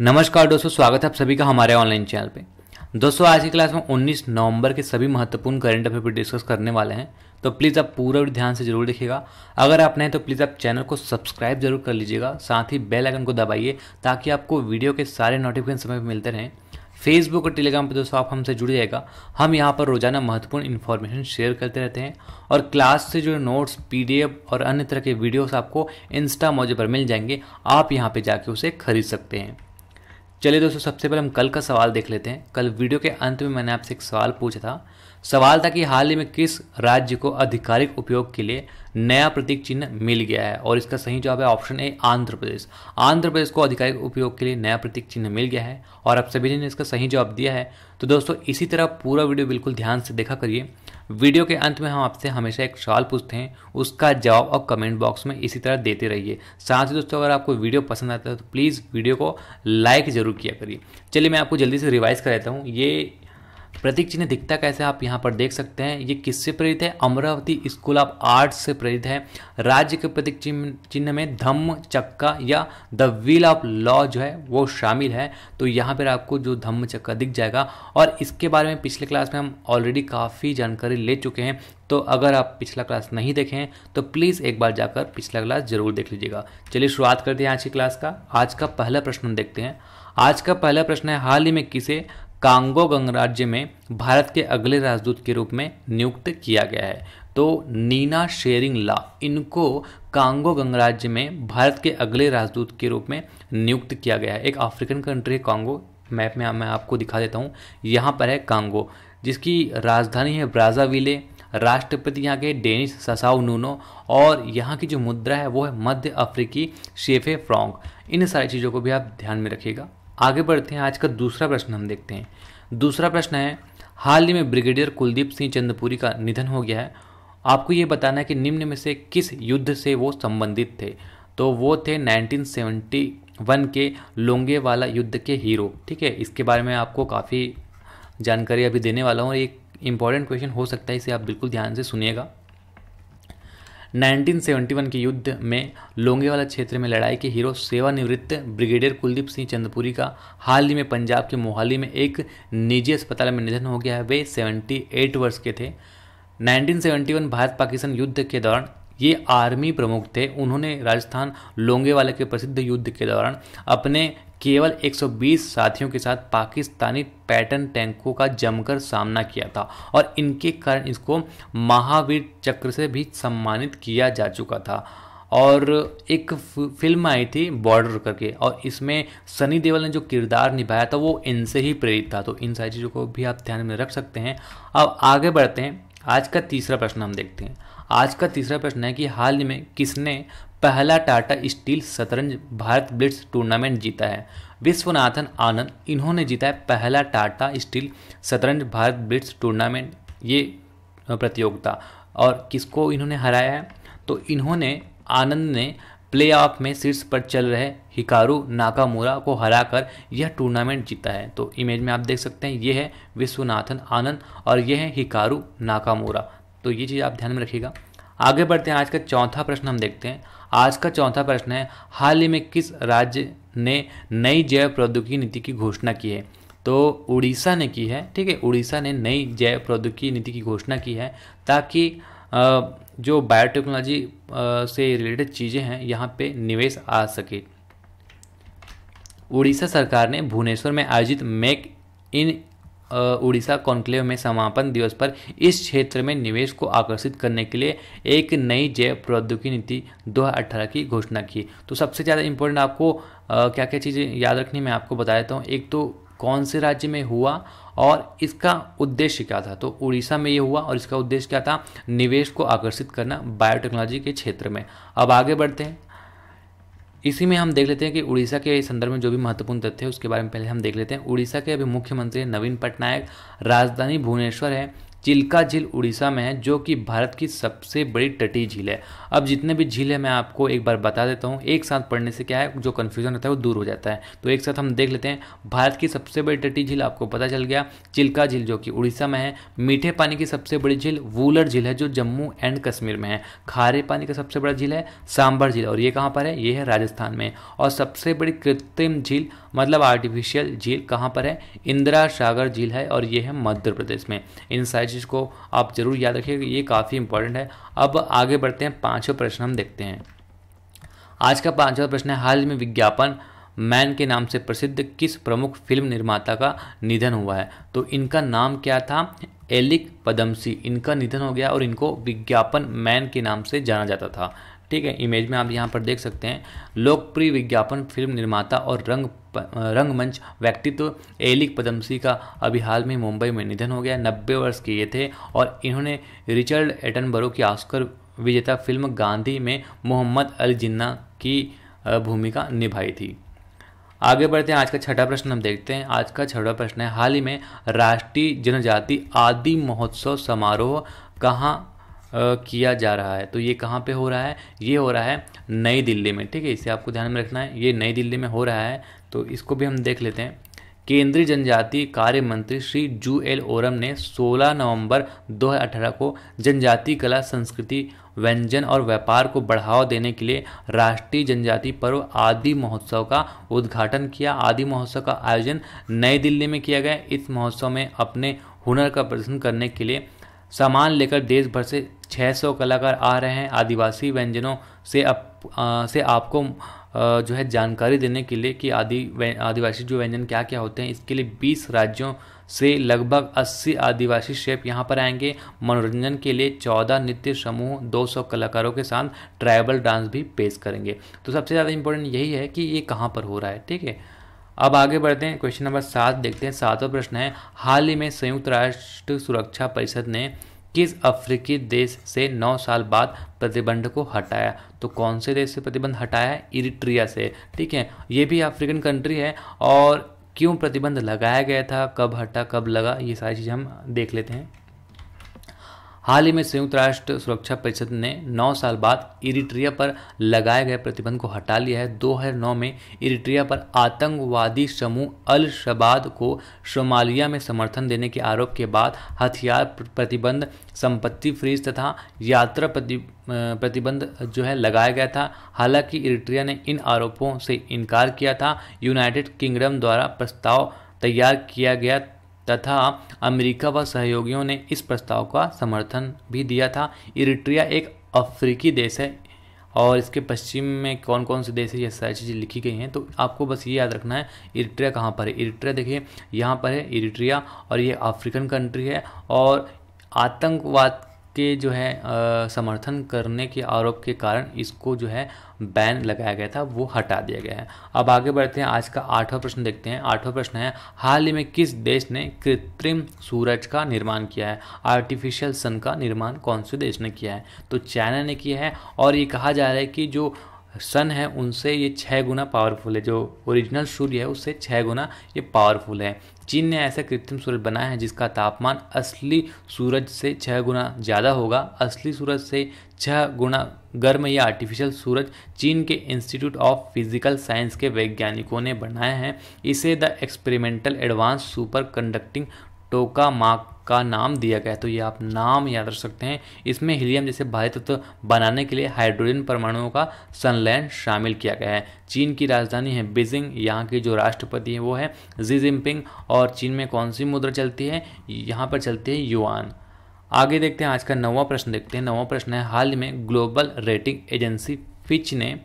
नमस्कार दोस्तों स्वागत है आप सभी का हमारे ऑनलाइन चैनल पे दोस्तों आज की क्लास में 19 नवंबर के सभी महत्वपूर्ण करंट अफेयर पर डिस्कस करने वाले हैं तो प्लीज़ आप पूरा ध्यान से जरूर देखिएगा अगर आप नए तो प्लीज़ आप चैनल को सब्सक्राइब जरूर कर लीजिएगा साथ ही बेल आइकन को दबाइए ताकि आपको वीडियो के सारे नोटिफिकेशन समय पर मिलते रहें फेसबुक और टेलीग्राम पर दोस्तों आप हमसे जुड़ जाएगा हम यहाँ पर रोजाना महत्वपूर्ण इन्फॉर्मेशन शेयर करते रहते हैं और क्लास से जुड़े नोट्स पीडीएफ और अन्य तरह के वीडियोस आपको इंस्टा मौजे पर मिल जाएंगे आप यहाँ पे जाके उसे खरीद सकते हैं चलिए दोस्तों सबसे पहले हम कल का सवाल देख लेते हैं कल वीडियो के अंत में मैंने आपसे एक सवाल पूछा था सवाल था कि हाल ही में किस राज्य को आधिकारिक उपयोग के लिए नया प्रतीक चिन्ह मिल गया है और इसका सही जवाब है ऑप्शन ए आंध्र प्रदेश आंध्र प्रदेश को आधिकारिक उपयोग के लिए नया प्रतीक चिन्ह मिल गया है और आप सभी ने इसका सही जवाब दिया है तो दोस्तों इसी तरह पूरा वीडियो बिल्कुल ध्यान से देखा करिए वीडियो के अंत में हम आपसे हमेशा एक सवाल पूछते हैं उसका जवाब आप कमेंट बॉक्स में इसी तरह देते रहिए साथ ही दोस्तों अगर आपको वीडियो पसंद आता है तो प्लीज़ वीडियो को लाइक ज़रूर किया करिए चलिए मैं आपको जल्दी से रिवाइज़ कर देता हूँ ये प्रतीक चिन्ह दिखता कैसे आप यहाँ पर देख सकते हैं ये किससे प्रेरित है अमरावती स्कूल ऑफ आर्ट्स से प्रेरित है राज्य के प्रतीक चिन्ह चिन्ह में धम्म चक्का या द व्हील ऑफ लॉ जो है वो शामिल है तो यहाँ पर आपको जो धम्म चक्का दिख जाएगा और इसके बारे में पिछले क्लास में हम ऑलरेडी काफ़ी जानकारी ले चुके हैं तो अगर आप पिछला क्लास नहीं देखें तो प्लीज़ एक बार जाकर पिछला क्लास जरूर देख लीजिएगा चलिए शुरुआत करते हैं आज की क्लास का आज का पहला प्रश्न देखते हैं आज का पहला प्रश्न है हाल ही में किसे कांगो गणराज्य में भारत के अगले राजदूत के रूप में नियुक्त किया गया है तो नीना शेरिंग ला इनको कांगो गणराज्य में भारत के अगले राजदूत के रूप में नियुक्त किया गया है एक अफ्रीकन कंट्री है कांगो मैप में मैं आपको दिखा देता हूँ यहाँ पर है कांगो जिसकी राजधानी है ब्राज़ाविले राष्ट्रपति यहाँ के डेनिस ससाउ नूनो और यहाँ की जो मुद्रा है वो है मध्य अफ्रीकी शेफे फ्रोंग इन सारी चीज़ों को भी आप ध्यान में रखिएगा आगे बढ़ते हैं आज का दूसरा प्रश्न हम देखते हैं दूसरा प्रश्न है हाल ही में ब्रिगेडियर कुलदीप सिंह चंद्रपुरी का निधन हो गया है आपको ये बताना है कि निम्न में से किस युद्ध से वो संबंधित थे तो वो थे 1971 के लोंगे वाला युद्ध के हीरो ठीक है इसके बारे में आपको काफ़ी जानकारी अभी देने वाला हूँ एक इम्पॉर्टेंट क्वेश्चन हो सकता है इसे आप बिल्कुल ध्यान से सुनिएगा 1971 के युद्ध में लोंगेवाला क्षेत्र में लड़ाई के हीरो सेवानिवृत्त ब्रिगेडियर कुलदीप सिंह चंद्रपुरी का हाल ही में पंजाब के मोहाली में एक निजी अस्पताल में निधन हो गया है वे 78 वर्ष के थे 1971 भारत पाकिस्तान युद्ध के दौरान ये आर्मी प्रमुख थे उन्होंने राजस्थान लोंगेवाला के प्रसिद्ध युद्ध के दौरान अपने केवल 120 साथियों के साथ पाकिस्तानी पैटर्न टैंकों का जमकर सामना किया था और इनके कारण इसको महावीर चक्र से भी सम्मानित किया जा चुका था और एक फिल्म आई थी बॉर्डर करके और इसमें सनी देवल ने जो किरदार निभाया था वो इनसे ही प्रेरित था तो इन सारी चीज़ों को भी आप ध्यान में रख सकते हैं अब आगे बढ़ते हैं आज का तीसरा प्रश्न हम देखते हैं आज का तीसरा प्रश्न है कि हाल ही में किसने पहला टाटा स्टील शतरंज भारत ब्लिट्स टूर्नामेंट जीता है विश्वनाथन आनंद इन्होंने जीता है पहला टाटा स्टील शतरंज भारत ब्लिट्स टूर्नामेंट ये प्रतियोगिता और किसको इन्होंने हराया है तो इन्होंने आनंद ने प्ले ऑफ में शीर्ष पर चल रहे हिकारू नाकामूरा को हराकर यह टूर्नामेंट जीता है तो इमेज में आप देख सकते हैं ये है विश्वनाथन आनंद और यह है हिकारू नाकामूरा तो ये चीज़ आप ध्यान में रखिएगा आगे बढ़ते हैं आज का चौथा प्रश्न हम देखते हैं आज का चौथा प्रश्न है हाल ही में किस राज्य ने नई जैव प्रौद्योगिकी नीति की घोषणा की है तो उड़ीसा ने की है ठीक है उड़ीसा ने नई जैव प्रौद्योगिकी नीति की घोषणा की है ताकि जो बायोटेक्नोलॉजी से रिलेटेड चीज़ें हैं यहाँ पे निवेश आ सके उड़ीसा सरकार ने भुवनेश्वर में आयोजित मेक इन उड़ीसा कॉन्क्लेव में समापन दिवस पर इस क्षेत्र में निवेश को आकर्षित करने के लिए एक नई जैव प्रौद्योगिकी नीति 2018 की घोषणा की तो सबसे ज़्यादा इम्पोर्टेंट आपको क्या क्या चीज़ें याद रखनी मैं आपको बता देता हूँ एक तो कौन से राज्य में हुआ और इसका उद्देश्य क्या था तो उड़ीसा में ये हुआ और इसका उद्देश्य क्या था निवेश को आकर्षित करना बायोटेक्नोलॉजी के क्षेत्र में अब आगे बढ़ते हैं इसी में हम देख लेते हैं कि उड़ीसा के संदर्भ में जो भी महत्वपूर्ण तथ्य है उसके बारे में पहले हम देख लेते हैं उड़ीसा के अभी मुख्यमंत्री नवीन पटनायक राजधानी भुवनेश्वर है चिल्का झील उड़ीसा में है जो कि भारत की सबसे बड़ी तटीय झील है अब जितने भी झील है मैं आपको एक बार बता देता हूँ एक साथ पढ़ने से क्या है जो कन्फ्यूजन रहता है वो दूर हो जाता है तो एक साथ हम देख लेते हैं भारत की सबसे बड़ी तटीय झील आपको पता चल गया चिल्का झील जो कि उड़ीसा में है मीठे पानी की सबसे बड़ी झील वूलर झील है जो जम्मू एंड कश्मीर में है खारे पानी का सबसे बड़ा झील है सांबर झील और ये कहाँ पर है ये है राजस्थान में और सबसे बड़ी कृत्रिम झील मतलब आर्टिफिशियल झील कहाँ पर है इंदिरा सागर झील है और ये है मध्य प्रदेश में इन सारी चीज़ को आप ज़रूर याद रखिए ये काफ़ी इंपॉर्टेंट है अब आगे बढ़ते हैं पाँचों प्रश्न हम देखते हैं आज का पाँचवा प्रश्न है हाल में विज्ञापन मैन के नाम से प्रसिद्ध किस प्रमुख फिल्म निर्माता का निधन हुआ है तो इनका नाम क्या था एलिक पदमसी इनका निधन हो गया और इनको विज्ञापन मैन के नाम से जाना जाता था ठीक है इमेज में आप यहाँ पर देख सकते हैं लोकप्रिय विज्ञापन फिल्म निर्माता और रंग रंगमंच व्यक्तित्व एलिक पदमसी का अभी हाल में मुंबई में निधन हो गया नब्बे वर्ष के ये थे और इन्होंने रिचर्ड एटनबरो की ऑस्कर विजेता फिल्म गांधी में मोहम्मद अल जिन्ना की भूमिका निभाई थी आगे बढ़ते हैं आज का छठा प्रश्न हम देखते हैं आज का छठा प्रश्न है हाल ही में राष्ट्रीय जनजाति आदि महोत्सव समारोह कहाँ किया जा रहा है तो ये कहाँ पे हो रहा है ये हो रहा है नई दिल्ली में ठीक है इसे आपको ध्यान में रखना है ये नई दिल्ली में हो रहा है तो इसको भी हम देख लेते हैं केंद्रीय जनजातीय कार्य मंत्री श्री जू एल ओरम ने 16 नवंबर 2018 को जनजातीय कला संस्कृति व्यंजन और व्यापार को बढ़ावा देने के लिए राष्ट्रीय जनजाति पर्व आदि महोत्सव का उद्घाटन किया आदि महोत्सव का आयोजन नई दिल्ली में किया गया इस महोत्सव में अपने हुनर का प्रदर्शन करने के लिए सामान लेकर देश भर से 600 कलाकार आ रहे हैं आदिवासी व्यंजनों से अप, आ, से आपको आ, जो है जानकारी देने के लिए कि आदि आदिवासी जो व्यंजन क्या क्या होते हैं इसके लिए 20 राज्यों से लगभग 80 आदिवासी शेफ यहाँ पर आएंगे मनोरंजन के लिए 14 नृत्य समूह 200 कलाकारों के साथ ट्राइबल डांस भी पेश करेंगे तो सबसे ज़्यादा इम्पोर्टेंट यही है कि ये कहाँ पर हो रहा है ठीक है अब आगे बढ़ते हैं क्वेश्चन नंबर सात देखते हैं सातवां प्रश्न है हाल ही में संयुक्त राष्ट्र सुरक्षा परिषद ने किस अफ्रीकी देश से 9 साल बाद प्रतिबंध को हटाया तो कौन से देश से प्रतिबंध हटाया इरिट्रिया से ठीक है ये भी अफ्रीकन कंट्री है और क्यों प्रतिबंध लगाया गया था कब हटा कब लगा ये सारी चीज़ हम देख लेते हैं हाल ही में संयुक्त राष्ट्र सुरक्षा परिषद ने 9 साल बाद इरिट्रिया पर लगाए गए प्रतिबंध को हटा लिया है 2009 में इरिट्रिया पर आतंकवादी समूह अल शबाद को सोमालिया में समर्थन देने के आरोप के बाद हथियार प्रतिबंध संपत्ति फ्रीज तथा यात्रा प्रति प्रतिबंध जो है लगाया गया था हालांकि इरिट्रिया ने इन आरोपों से इनकार किया था यूनाइटेड किंगडम द्वारा प्रस्ताव तैयार किया गया तथा अमेरिका व सहयोगियों ने इस प्रस्ताव का समर्थन भी दिया था इरिट्रिया एक अफ्रीकी देश है और इसके पश्चिम में कौन कौन से देश है ये सारी चीज़ें लिखी गई हैं तो आपको बस ये याद रखना है इरिट्रिया कहाँ पर है इरिट्रिया देखिए यहाँ पर है इरिट्रिया और ये अफ्रीकन कंट्री है और आतंकवाद के जो है आ, समर्थन करने के आरोप के कारण इसको जो है बैन लगाया गया था वो हटा दिया गया है अब आगे बढ़ते हैं आज का आठवां प्रश्न देखते हैं आठवां प्रश्न है हाल ही में किस देश ने कृत्रिम सूरज का निर्माण किया है आर्टिफिशियल सन का निर्माण कौन से देश ने किया है तो चाइना ने किया है और ये कहा जा रहा है कि जो सन है उनसे ये छः गुना पावरफुल है जो ओरिजिनल सूर्य है उससे छः गुना ये पावरफुल है चीन ने ऐसा कृत्रिम सूरज बनाया है जिसका तापमान असली सूरज से छः गुना ज़्यादा होगा असली सूरज से छः गुना गर्म या आर्टिफिशियल सूरज चीन के इंस्टीट्यूट ऑफ फिजिकल साइंस के वैज्ञानिकों ने बनाया है इसे the experimental advance superconducting tokamak का नाम दिया गया है तो ये आप नाम याद रख सकते हैं इसमें हीलियम जैसे भारी तत्व तो बनाने के लिए हाइड्रोजन परमाणुओं का संलयन शामिल किया गया है चीन की राजधानी है बीजिंग यहाँ के जो राष्ट्रपति हैं वो है जी जिनपिंग और चीन में कौन सी मुद्रा चलती है यहाँ पर चलती है युआन आगे देखते हैं आज का नवा प्रश्न देखते हैं नवा प्रश्न है हाल में ग्लोबल रेटिंग एजेंसी फिच ने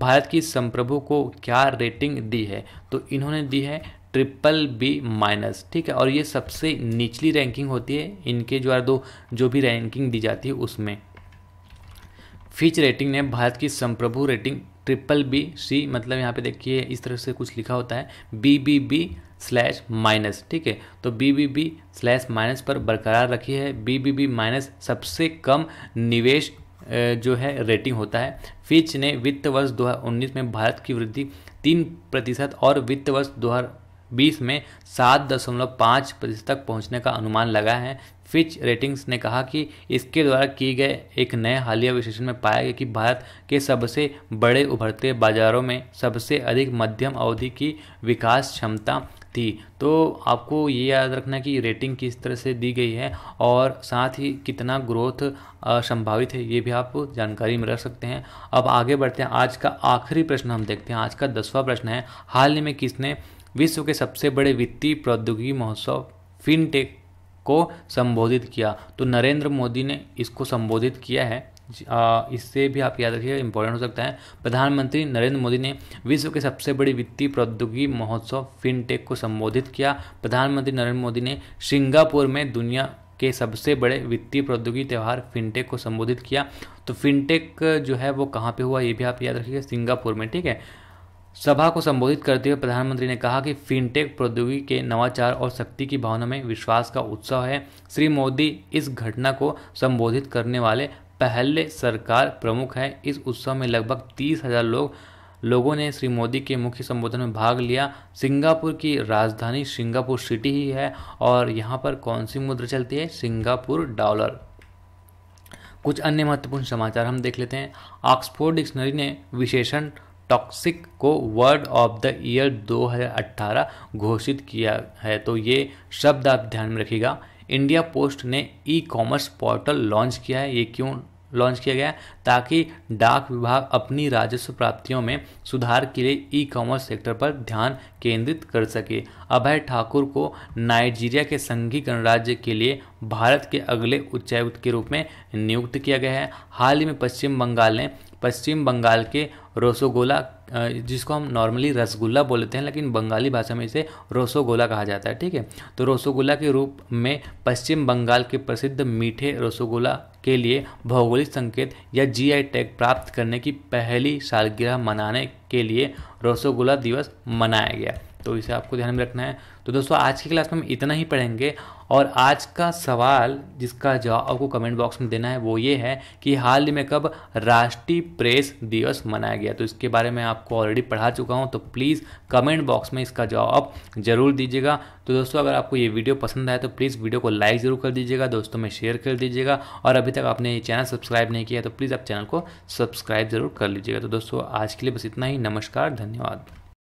भारत की संप्रभु को क्या रेटिंग दी है तो इन्होंने दी है ट्रिपल बी माइनस ठीक है और ये सबसे निचली रैंकिंग होती है इनके है दो जो भी रैंकिंग दी जाती है उसमें फिच रेटिंग ने भारत की संप्रभु रेटिंग ट्रिपल बी सी मतलब यहाँ पे देखिए इस तरह से कुछ लिखा होता है B B B slash minus ठीक है तो B B B slash minus पर बरकरार रखी है बी बी बी माइनस सबसे कम निवेश जो है रेटिंग होता है फिच ने वित्त वर्ष 2019 में भारत की वृद्धि तीन प्रतिशत और वित्त वर्ष दो हज़ार 2020 में सात दशमलव पाँच प्रतिशत तक पहुंचने का अनुमान लगा है फिच रेटिंग्स ने कहा कि इसके द्वारा किए गए एक नए हालिया विश्लेषण में पाया गया कि भारत के सबसे बड़े उभरते बाजारों में सबसे अधिक मध्यम अवधि की विकास क्षमता थी तो आपको ये याद रखना कि रेटिंग किस तरह से दी गई है और साथ ही कितना ग्रोथ संभावित है ये भी आप जानकारी में रख सकते हैं अब आगे बढ़ते हैं आज का आखिरी प्रश्न हम देखते हैं आज का दसवां प्रश्न है हाल ही में किसने विश्व के सबसे बड़े वित्तीय प्रौद्योगिकी महोत्सव फिनटेक को संबोधित किया तो नरेंद्र मोदी ने इसको संबोधित किया है इससे भी आप याद रखिएगा इंपॉर्टेंट हो सकता है प्रधानमंत्री नरेंद्र मोदी ने विश्व के सबसे बड़ी वित्तीय प्रौद्योगिकी महोत्सव फिनटेक को संबोधित किया प्रधानमंत्री नरेंद्र मोदी ने सिंगापुर में दुनिया के सबसे बड़े वित्तीय प्रौद्योगिकी त्यौहार फिनटेक को संबोधित किया तो फिनटेक जो है वो कहाँ पे हुआ ये भी आप याद रखिएगा सिंगापुर में ठीक है सभा को संबोधित करते हुए प्रधानमंत्री ने कहा कि फिनटेक प्रौद्योगिकी के नवाचार और शक्ति की भावना में विश्वास का उत्सव है श्री मोदी इस घटना को संबोधित करने वाले पहले सरकार प्रमुख हैं इस उत्सव में लगभग तीस हजार लोग लोगों ने श्री मोदी के मुख्य संबोधन में भाग लिया सिंगापुर की राजधानी सिंगापुर सिटी ही है और यहाँ पर कौन सी मुद्रा चलती है सिंगापुर डॉलर कुछ अन्य महत्वपूर्ण समाचार हम देख लेते हैं ऑक्सफोर्ड डिक्शनरी ने विशेषण टॉक्सिक को वर्ड ऑफ द ईयर 2018 घोषित किया है तो ये शब्द आप ध्यान में रखिएगा इंडिया पोस्ट ने ई कॉमर्स पोर्टल लॉन्च किया है ये क्यों लॉन्च किया गया है ताकि डाक विभाग अपनी राजस्व प्राप्तियों में सुधार के लिए ई कॉमर्स सेक्टर पर ध्यान केंद्रित कर सके अभय ठाकुर को नाइजीरिया के संघीय गणराज्य के लिए भारत के अगले उच्चायुक्त के रूप में नियुक्त किया गया है हाल ही में पश्चिम बंगाल ने पश्चिम बंगाल के रसोगोला जिसको हम नॉर्मली रसगुल्ला बोलते हैं लेकिन बंगाली भाषा में इसे रसोगोला कहा जाता है ठीक है तो रसोगोला के रूप में पश्चिम बंगाल के प्रसिद्ध मीठे रसोगोला के लिए भौगोलिक संकेत या जीआई टैग प्राप्त करने की पहली सालगिरह मनाने के लिए रसोगोला दिवस मनाया गया तो इसे आपको ध्यान में रखना है तो दोस्तों आज की क्लास में हम इतना ही पढ़ेंगे और आज का सवाल जिसका जवाब आपको कमेंट बॉक्स में देना है वो ये है कि हाल ही में कब राष्ट्रीय प्रेस दिवस मनाया गया तो इसके बारे में आपको ऑलरेडी पढ़ा चुका हूँ तो प्लीज़ कमेंट बॉक्स में इसका जवाब ज़रूर दीजिएगा तो दोस्तों अगर आपको ये वीडियो पसंद आए तो प्लीज़ वीडियो को लाइक ज़रूर कर दीजिएगा दोस्तों में शेयर कर दीजिएगा और अभी तक आपने ये चैनल सब्सक्राइब नहीं किया तो प्लीज़ आप चैनल को सब्सक्राइब ज़रूर कर लीजिएगा तो दोस्तों आज के लिए बस इतना ही नमस्कार धन्यवाद